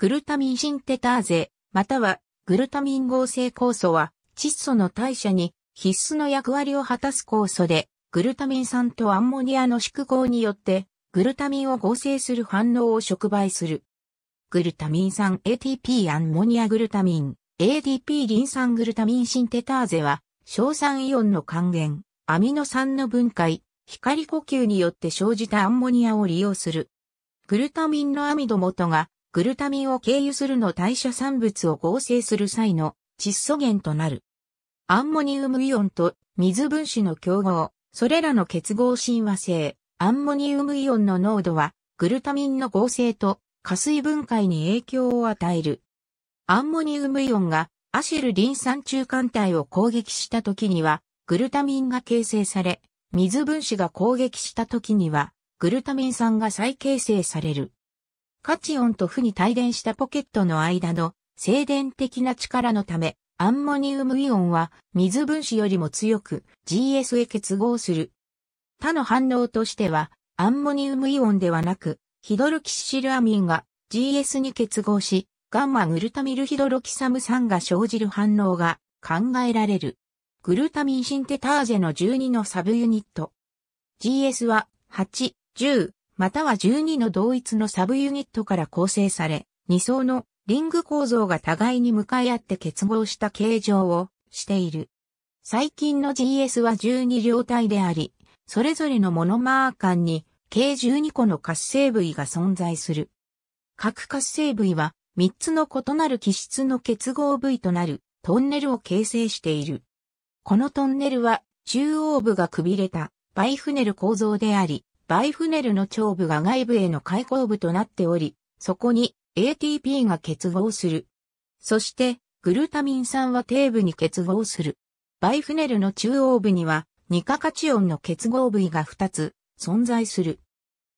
グルタミンシンテターゼ、またはグルタミン合成酵素は窒素の代謝に必須の役割を果たす酵素で、グルタミン酸とアンモニアの縮合によって、グルタミンを合成する反応を触媒する。グルタミン酸 ATP アンモニアグルタミン ADP リン酸グルタミンシンテターゼは、硝酸イオンの還元、アミノ酸の分解、光呼吸によって生じたアンモニアを利用する。グルタミンのアミド元がグルタミンを経由するの代謝産物を合成する際の窒素源となる。アンモニウムイオンと水分子の競合、それらの結合親和性、アンモニウムイオンの濃度は、グルタミンの合成と加水分解に影響を与える。アンモニウムイオンがアシルリン酸中間体を攻撃した時には、グルタミンが形成され、水分子が攻撃した時には、グルタミン酸が再形成される。カチオンと負に帯電したポケットの間の静電的な力のため、アンモニウムイオンは水分子よりも強く GS へ結合する。他の反応としては、アンモニウムイオンではなく、ヒドロキシシルアミンが GS に結合し、ガンマグルタミルヒドロキサム酸が生じる反応が考えられる。グルタミンシンテターゼの12のサブユニット。GS は8、10、または12の同一のサブユニットから構成され、2層のリング構造が互いに向かい合って結合した形状をしている。最近の GS は12両体であり、それぞれのモノマー間に計12個の活性部位が存在する。各活性部位は3つの異なる気質の結合部位となるトンネルを形成している。このトンネルは中央部がくびれたバイフネル構造であり、バイフネルの頂部が外部への開口部となっており、そこに ATP が結合する。そして、グルタミン酸は底部に結合する。バイフネルの中央部には、二価カチオンの結合部位が2つ存在する。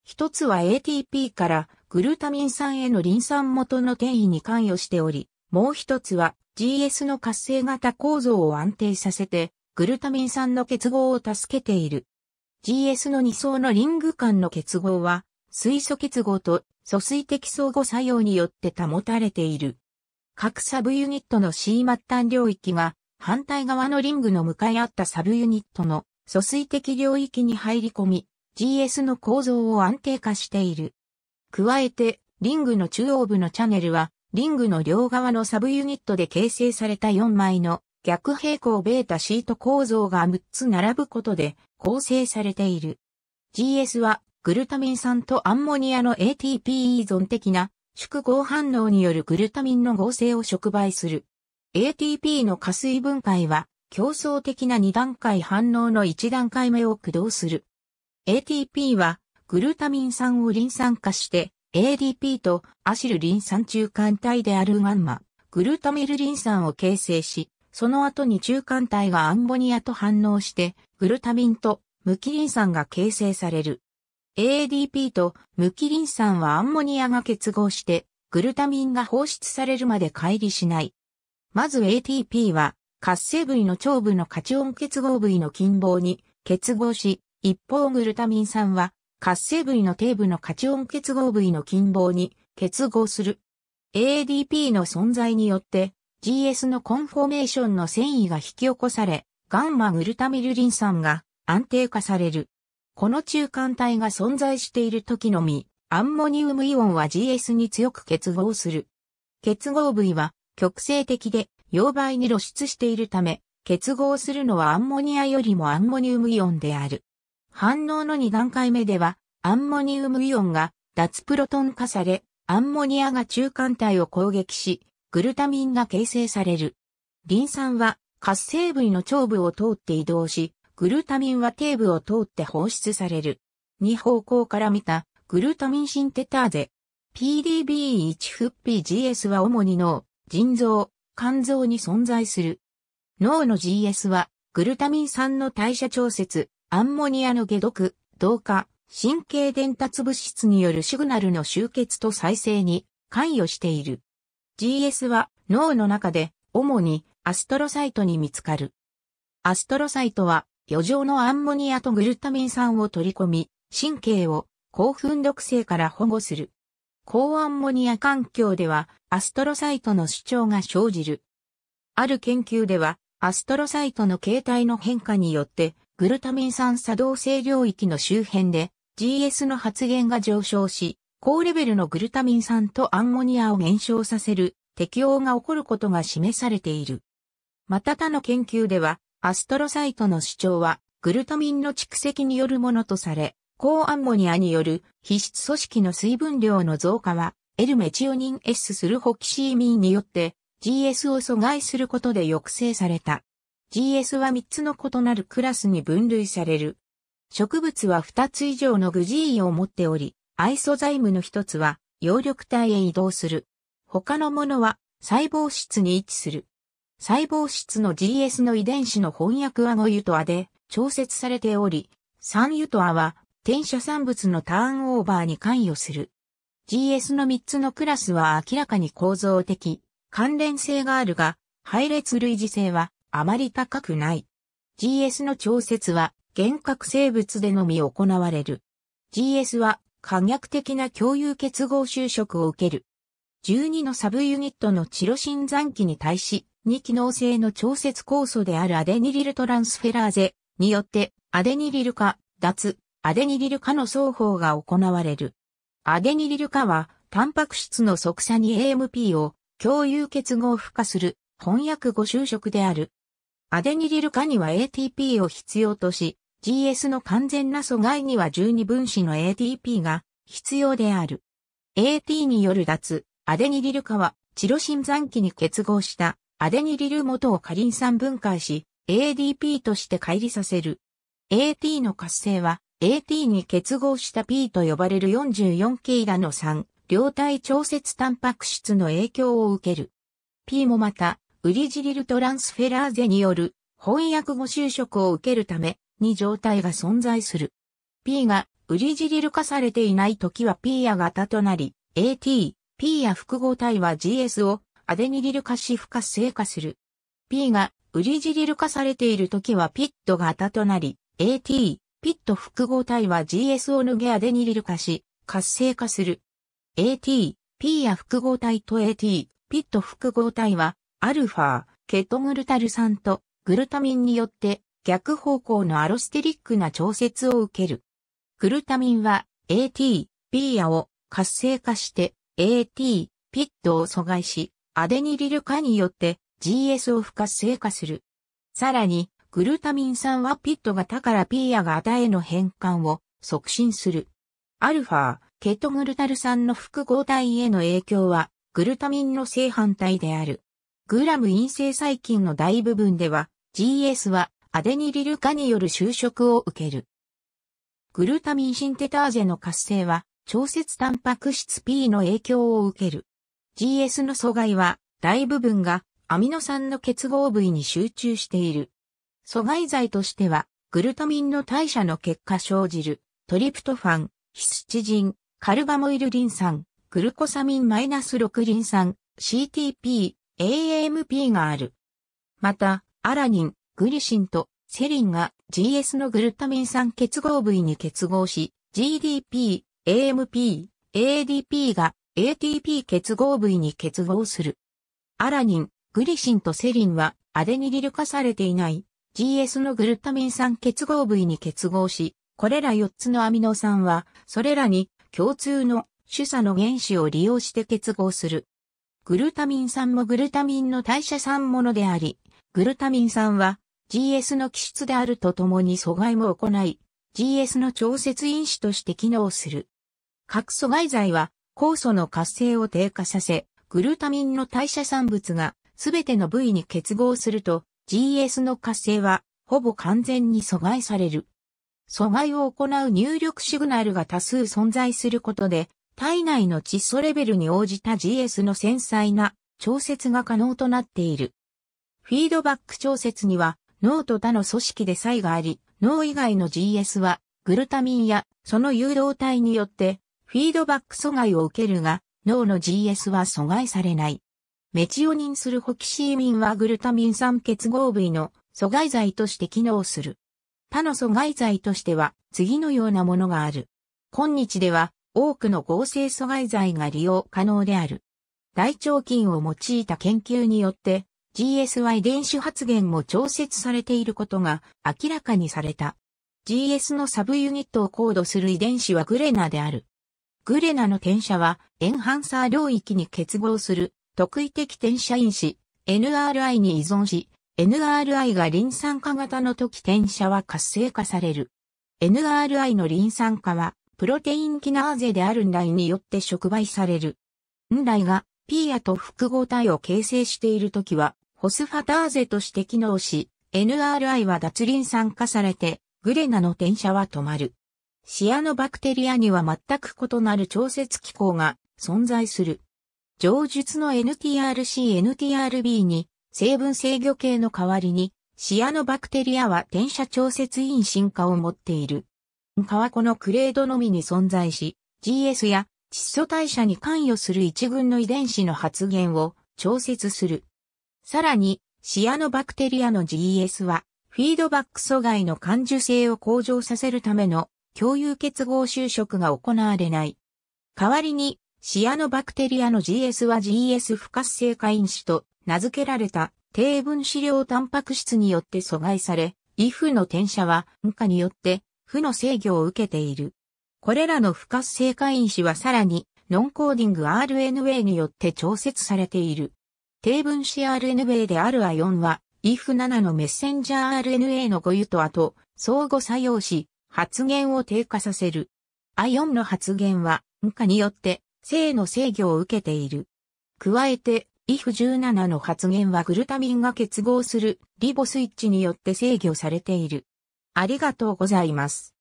一つは ATP からグルタミン酸へのリン酸元の転移に関与しており、もう一つは GS の活性型構造を安定させて、グルタミン酸の結合を助けている。GS の2層のリング間の結合は、水素結合と疎水的相互作用によって保たれている。各サブユニットの C 末端領域が、反対側のリングの向かい合ったサブユニットの疎水的領域に入り込み、GS の構造を安定化している。加えて、リングの中央部のチャネルは、リングの両側のサブユニットで形成された4枚の逆平行ベータシート構造が6つ並ぶことで、構成されている。GS はグルタミン酸とアンモニアの ATP 依存的な縮合反応によるグルタミンの合成を触媒する。ATP の加水分解は競争的な2段階反応の1段階目を駆動する。ATP はグルタミン酸をリン酸化して ADP とアシルリン酸中間体であるガンマ、グルタミルリン酸を形成し、その後に中間体がアンモニアと反応して、グルタミンと無機リン酸が形成される。ADP と無機リン酸はアンモニアが結合して、グルタミンが放出されるまで乖離しない。まず ATP は、活性部位の腸部のカチオン結合部位の近傍に結合し、一方グルタミン酸は、活性部位の底部のカチオン結合部位の近傍に結合する。ADP の存在によって、GS のコンフォメーションの繊維が引き起こされ、ガンマグルタミルリン酸が安定化される。この中間体が存在している時のみ、アンモニウムイオンは GS に強く結合する。結合部位は極性的で溶媒に露出しているため、結合するのはアンモニアよりもアンモニウムイオンである。反応の2段階目では、アンモニウムイオンが脱プロトン化され、アンモニアが中間体を攻撃し、グルタミンが形成される。リン酸は活性部位の頂部を通って移動し、グルタミンは底部を通って放出される。二方向から見たグルタミンシンテターゼ。PDB1 フッ PGS は主に脳、腎臓、肝臓に存在する。脳の GS はグルタミン酸の代謝調節、アンモニアの解毒、同化、神経伝達物質によるシグナルの集結と再生に関与している。GS は脳の中で主にアストロサイトに見つかる。アストロサイトは余剰のアンモニアとグルタミン酸を取り込み、神経を興奮毒性から保護する。高アンモニア環境ではアストロサイトの主張が生じる。ある研究ではアストロサイトの形態の変化によってグルタミン酸作動性領域の周辺で GS の発現が上昇し、高レベルのグルタミン酸とアンモニアを減少させる適応が起こることが示されている。また他の研究では、アストロサイトの主張は、グルタミンの蓄積によるものとされ、高アンモニアによる皮質組織の水分量の増加は、エルメチオニン S するホキシーミンによって GS を阻害することで抑制された。GS は3つの異なるクラスに分類される。植物は2つ以上のグジーを持っており、アイソザイムの一つは、葉緑体へ移動する。他のものは、細胞質に位置する。細胞質の GS の遺伝子の翻訳は5ユトアで調節されており、3ユトアは転写産物のターンオーバーに関与する。GS の3つのクラスは明らかに構造的、関連性があるが、配列類似性はあまり高くない。GS の調節は幻覚生物でのみ行われる。GS は可逆的な共有結合就職を受ける。12のサブユニットのチロシン残機に対し、2機能性の調節酵素であるアデニリルトランスフェラーゼによって、アデニリル化、脱、アデニリル化の双方が行われる。アデニリル化は、タンパク質の即射に AMP を共有結合付加する翻訳語就職である。アデニリル化には ATP を必要とし、GS の完全な阻害には12分子の ATP が必要である。AT による脱、アデニリル化は、チロシン残機に結合したアデニリル元をカリン酸分解し、ADP として乖離させる。AT の活性は、AT に結合した P と呼ばれる 44K ラの酸、両体調節タンパク質の影響を受ける。P もまた、ウリジリルトランスフェラーゼによる翻訳後就職を受けるため、に状態が存在する。P がウリジリル化されていない時は P や型となり、AT、P や複合体は GS をアデニリル化し不活性化する。P がウリジリル化されている時はピット型となり、AT、ピット複合体は GS を脱げアデニリル化し、活性化する。AT、P や複合体と AT、ピット複合体は、アルファ、ケトグルタル酸とグルタミンによって逆方向のアロステリックな調節を受ける。グルタミンは AT、p やを活性化して AT、ピットを阻害し、アデニリル化によって GS を不活性化する。さらに、グルタミン酸はピット型から P や型への変換を促進する。アルファ、ケトグルタル酸の複合体への影響は、グルタミンの正反対である。グラム陰性細菌の大部分では、GS はアデニリル化による就職を受ける。グルタミンシンテターゼの活性は、調節タンパク質 P の影響を受ける。GS の阻害は、大部分がアミノ酸の結合部位に集中している。阻害剤としては、グルタミンの代謝の結果生じる、トリプトファン、ヒスチジン、カルバモイルリン酸、グルコサミン -6 リン酸、CTP、AMP がある。また、アラニン、グリシンとセリンが GS のグルタミン酸結合部位に結合し、GDP、AMP、ADP が ATP 結合部位に結合する。アラニン、グリシンとセリンはアデニリル化されていない GS のグルタミン酸結合部位に結合し、これら4つのアミノ酸は、それらに共通の主鎖の原子を利用して結合する。グルタミン酸もグルタミンの代謝酸ものであり、グルタミン酸は GS の機質であるとともに阻害も行い、GS の調節因子として機能する。核阻害剤は、酵素の活性を低下させ、グルタミンの代謝産物がすべての部位に結合すると、GS の活性はほぼ完全に阻害される。阻害を行う入力シグナルが多数存在することで、体内の窒素レベルに応じた GS の繊細な調節が可能となっている。フィードバック調節には脳と他の組織で差異があり、脳以外の GS は、グルタミンやその誘導体によって、フィードバック阻害を受けるが、脳の GS は阻害されない。メチオニンするホキシーミンはグルタミン酸結合部位の阻害剤として機能する。他の阻害剤としては次のようなものがある。今日では多くの合成阻害剤が利用可能である。大腸菌を用いた研究によって GSY 電子発現も調節されていることが明らかにされた。GS のサブユニットをコードする遺伝子はグレナである。グレナの転写はエンハンサー領域に結合する特異的転写因子 NRI に依存し、NRI がリン酸化型の時転写は活性化される。NRI のリン酸化はプロテインキナーゼであるんライによって触媒される。んらいが P やと複合体を形成している時はホスファターゼとして機能し、NRI は脱輪酸化されて、グレナの転写は止まる。シアノバクテリアには全く異なる調節機構が存在する。上述の NTRC、NTRB に成分制御系の代わりに、シアノバクテリアは転写調節因進化を持っている。川このクレードのみに存在し、GS や窒素代謝に関与する一群の遺伝子の発現を調節する。さらに、シアノバクテリアの GS は、フィードバック阻害の感受性を向上させるための共有結合就職が行われない。代わりに、シアノバクテリアの GS は GS 不活性化因子と名付けられた低分子量タンパク質によって阻害され、イフの転写は無化によって負の制御を受けている。これらの不活性化因子はさらにノンコーディング RNA によって調節されている。低分子 RNA であるアイオンは、IF7 のメッセンジャー RNA の語彙と後、相互作用し、発現を低下させる。アイオンの発現は、無化によって、性の制御を受けている。加えて、IF17 の発現はグルタミンが結合するリボスイッチによって制御されている。ありがとうございます。